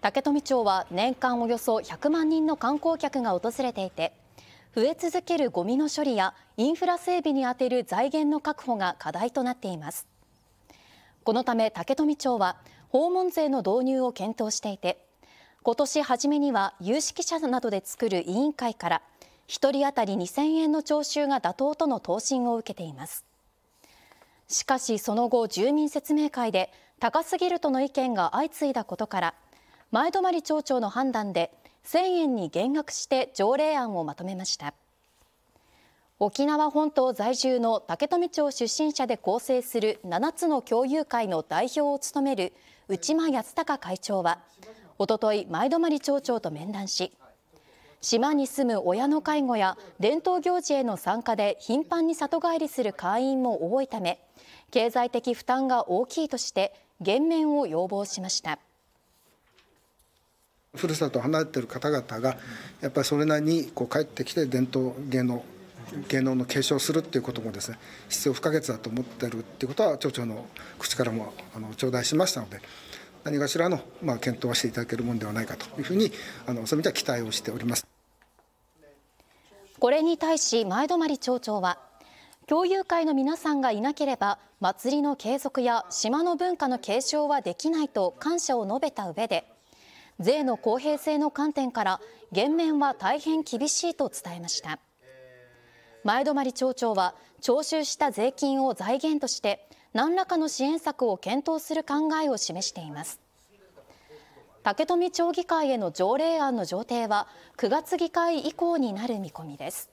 竹富町は年間およそ100万人の観光客が訪れていて増え続けるゴミの処理やインフラ整備に充てる財源の確保が課題となっていますこのため竹富町は訪問税の導入を検討していて今年初めには有識者などで作る委員会から1人当たり2000円の徴収が妥当との答申を受けていますしかしその後住民説明会で高すぎるとの意見が相次いだことから前泊町長の判断で1000円に減額して条例案をまとめました沖縄本島在住の竹富町出身者で構成する7つの共有会の代表を務める内間康隆会長はおととい前泊町長と面談し島に住む親の介護や伝統行事への参加で頻繁に里帰りする会員も多いため経済的負担が大きいとして減免を要望しましたふるさと離れてる方々がやっぱりそれなりにこう帰ってきて伝統芸能芸能の継承するっていうこともですね必要不可欠だと思ってるっていうことは町長の口からもあの頂戴しましたので何かしらの、まあ、検討はしていただけるものではないかというふうにあのそういう意味では期待をしております。これに対し前泊町長は共有会の皆さんがいなければ祭りの継続や島の文化の継承はできないと感謝を述べた上で税の公平性の観点から減免は大変厳しいと伝えました前泊町長は徴収した税金を財源として何らかの支援策を検討する考えを示しています竹富町議会への条例案の上程は9月議会以降になる見込みです